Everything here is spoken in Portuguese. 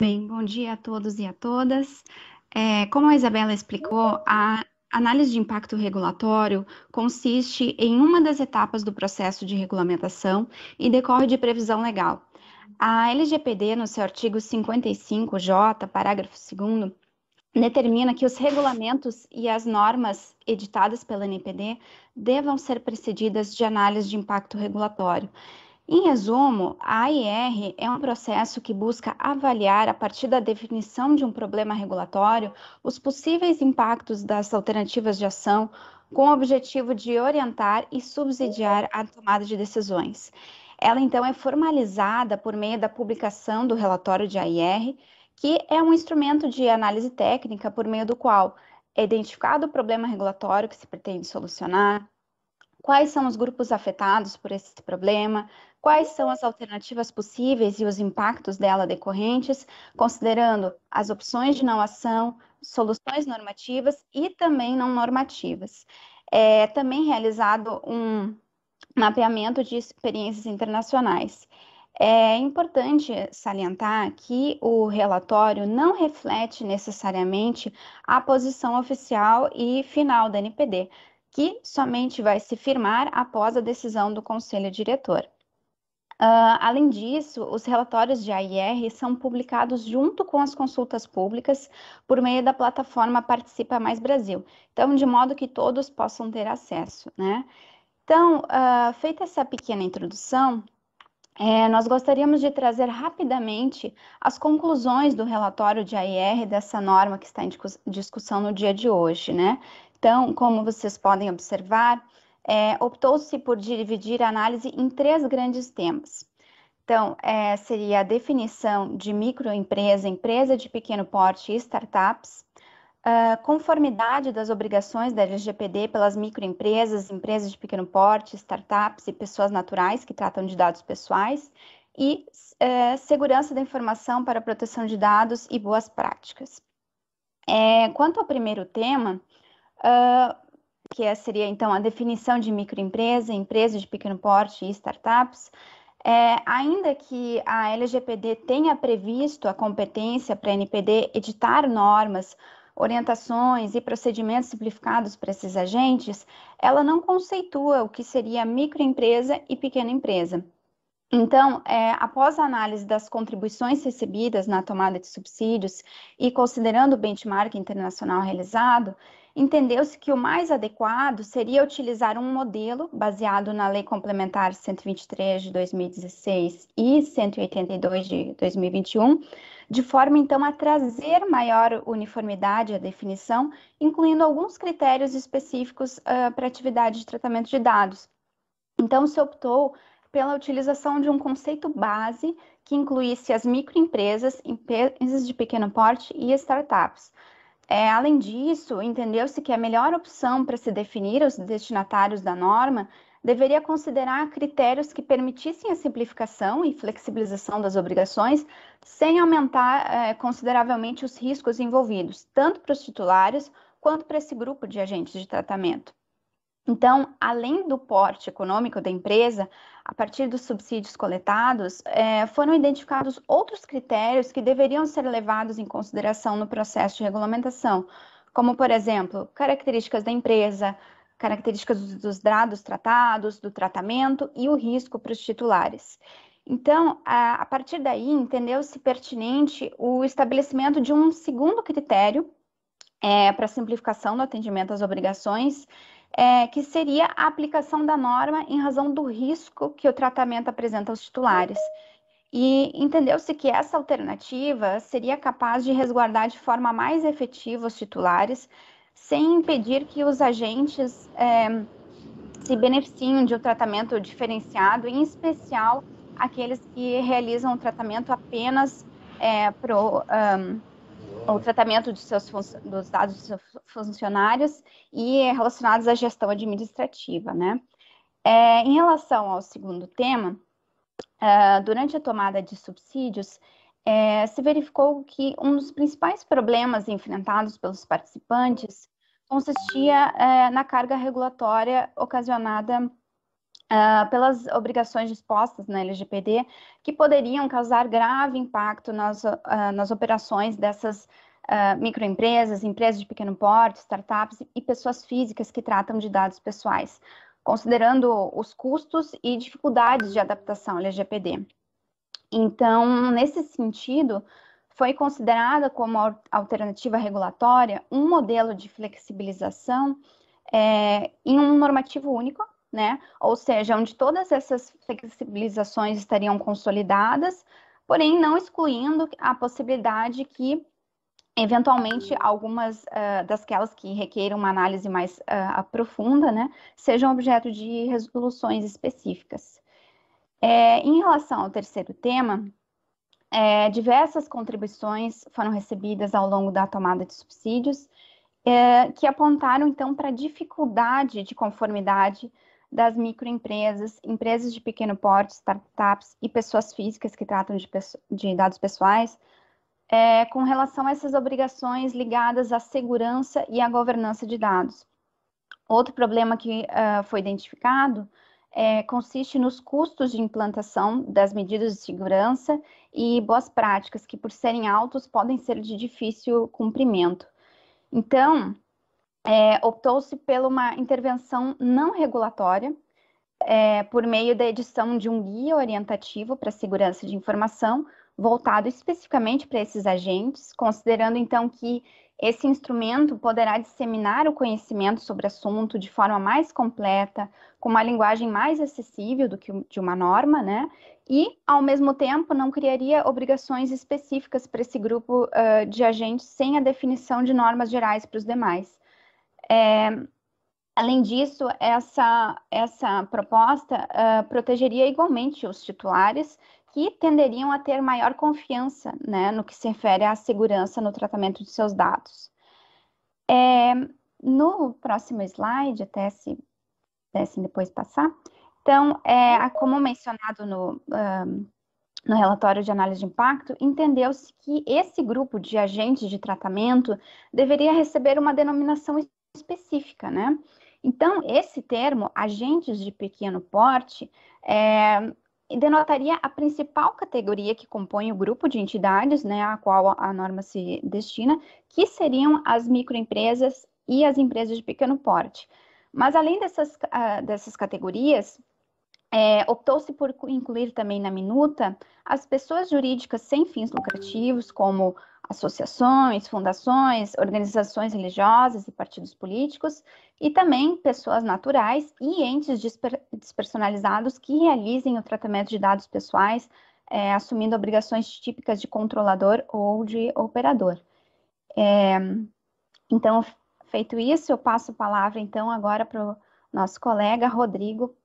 Bem, bom dia a todos e a todas. É, como a Isabela explicou, a análise de impacto regulatório consiste em uma das etapas do processo de regulamentação e decorre de previsão legal. A LGPD, no seu artigo 55J, parágrafo 2, determina que os regulamentos e as normas editadas pela NPD devam ser precedidas de análise de impacto regulatório. Em resumo, a AIR é um processo que busca avaliar, a partir da definição de um problema regulatório, os possíveis impactos das alternativas de ação, com o objetivo de orientar e subsidiar a tomada de decisões. Ela, então, é formalizada por meio da publicação do relatório de AIR, que é um instrumento de análise técnica por meio do qual é identificado o problema regulatório que se pretende solucionar, quais são os grupos afetados por esse problema, quais são as alternativas possíveis e os impactos dela decorrentes, considerando as opções de não ação, soluções normativas e também não normativas. É também realizado um mapeamento de experiências internacionais. É importante salientar que o relatório não reflete necessariamente a posição oficial e final da NPD, que somente vai se firmar após a decisão do conselho diretor. Uh, além disso, os relatórios de AIR são publicados junto com as consultas públicas por meio da plataforma Participa Mais Brasil, então, de modo que todos possam ter acesso, né? Então, uh, feita essa pequena introdução, é, nós gostaríamos de trazer rapidamente as conclusões do relatório de AIR dessa norma que está em discussão no dia de hoje, né? Então, como vocês podem observar, é, optou-se por dividir a análise em três grandes temas. Então, é, seria a definição de microempresa, empresa de pequeno porte e startups, conformidade das obrigações da LGPD pelas microempresas, empresas de pequeno porte, startups e pessoas naturais que tratam de dados pessoais, e é, segurança da informação para proteção de dados e boas práticas. É, quanto ao primeiro tema, uh, que é, seria então a definição de microempresa, empresa de pequeno porte e startups, é, ainda que a LGPD tenha previsto a competência para a NPD editar normas, orientações e procedimentos simplificados para esses agentes, ela não conceitua o que seria microempresa e pequena empresa. Então, é, após a análise das contribuições recebidas na tomada de subsídios e considerando o benchmark internacional realizado, entendeu-se que o mais adequado seria utilizar um modelo baseado na Lei Complementar 123 de 2016 e 182 de 2021, de forma então a trazer maior uniformidade à definição, incluindo alguns critérios específicos uh, para atividade de tratamento de dados. Então, se optou pela utilização de um conceito base que incluísse as microempresas, empresas de pequeno porte e startups. É, além disso, entendeu-se que a melhor opção para se definir os destinatários da norma deveria considerar critérios que permitissem a simplificação e flexibilização das obrigações sem aumentar é, consideravelmente os riscos envolvidos, tanto para os titulares quanto para esse grupo de agentes de tratamento. Então, além do porte econômico da empresa, a partir dos subsídios coletados, eh, foram identificados outros critérios que deveriam ser levados em consideração no processo de regulamentação, como, por exemplo, características da empresa, características dos dados tratados, do tratamento e o risco para os titulares. Então, a, a partir daí, entendeu-se pertinente o estabelecimento de um segundo critério eh, para simplificação do atendimento às obrigações é, que seria a aplicação da norma em razão do risco que o tratamento apresenta aos titulares. E entendeu-se que essa alternativa seria capaz de resguardar de forma mais efetiva os titulares, sem impedir que os agentes é, se beneficiem de um tratamento diferenciado, em especial aqueles que realizam o tratamento apenas é, o tratamento dos, seus dos dados dos seus funcionários e relacionados à gestão administrativa, né? É, em relação ao segundo tema, é, durante a tomada de subsídios, é, se verificou que um dos principais problemas enfrentados pelos participantes consistia é, na carga regulatória ocasionada Uh, pelas obrigações dispostas na LGPD, que poderiam causar grave impacto nas, uh, nas operações dessas uh, microempresas, empresas de pequeno porte, startups e pessoas físicas que tratam de dados pessoais, considerando os custos e dificuldades de adaptação à LGPD. Então, nesse sentido, foi considerada como alternativa regulatória um modelo de flexibilização é, em um normativo único né? Ou seja, onde todas essas flexibilizações estariam consolidadas, porém não excluindo a possibilidade que eventualmente algumas uh, ah, dasquelas que requerem uma análise mais uh, né, sejam objeto de resoluções específicas. É, em relação ao terceiro tema, é, diversas contribuições foram recebidas ao longo da tomada de subsídios, é, que apontaram então para a dificuldade de conformidade das microempresas, empresas de pequeno porte, startups e pessoas físicas que tratam de, de dados pessoais, é, com relação a essas obrigações ligadas à segurança e à governança de dados. Outro problema que uh, foi identificado é, consiste nos custos de implantação das medidas de segurança e boas práticas, que, por serem altos, podem ser de difícil cumprimento. Então, é, optou-se por uma intervenção não regulatória, é, por meio da edição de um guia orientativo para segurança de informação, voltado especificamente para esses agentes, considerando então que esse instrumento poderá disseminar o conhecimento sobre o assunto de forma mais completa, com uma linguagem mais acessível do que de uma norma, né? E, ao mesmo tempo, não criaria obrigações específicas para esse grupo uh, de agentes sem a definição de normas gerais para os demais. É, além disso, essa, essa proposta uh, protegeria igualmente os titulares que tenderiam a ter maior confiança né, no que se refere à segurança no tratamento de seus dados. É, no próximo slide, até se pudessem depois passar, então, é, como mencionado no, um, no relatório de análise de impacto, entendeu-se que esse grupo de agentes de tratamento deveria receber uma denominação específica, né? Então, esse termo, agentes de pequeno porte, é, denotaria a principal categoria que compõe o grupo de entidades, né, a qual a norma se destina, que seriam as microempresas e as empresas de pequeno porte. Mas além dessas, uh, dessas categorias, é, optou-se por incluir também na minuta as pessoas jurídicas sem fins lucrativos, como associações, fundações, organizações religiosas e partidos políticos, e também pessoas naturais e entes despersonalizados que realizem o tratamento de dados pessoais, é, assumindo obrigações típicas de controlador ou de operador. É, então, feito isso, eu passo a palavra então agora para o nosso colega Rodrigo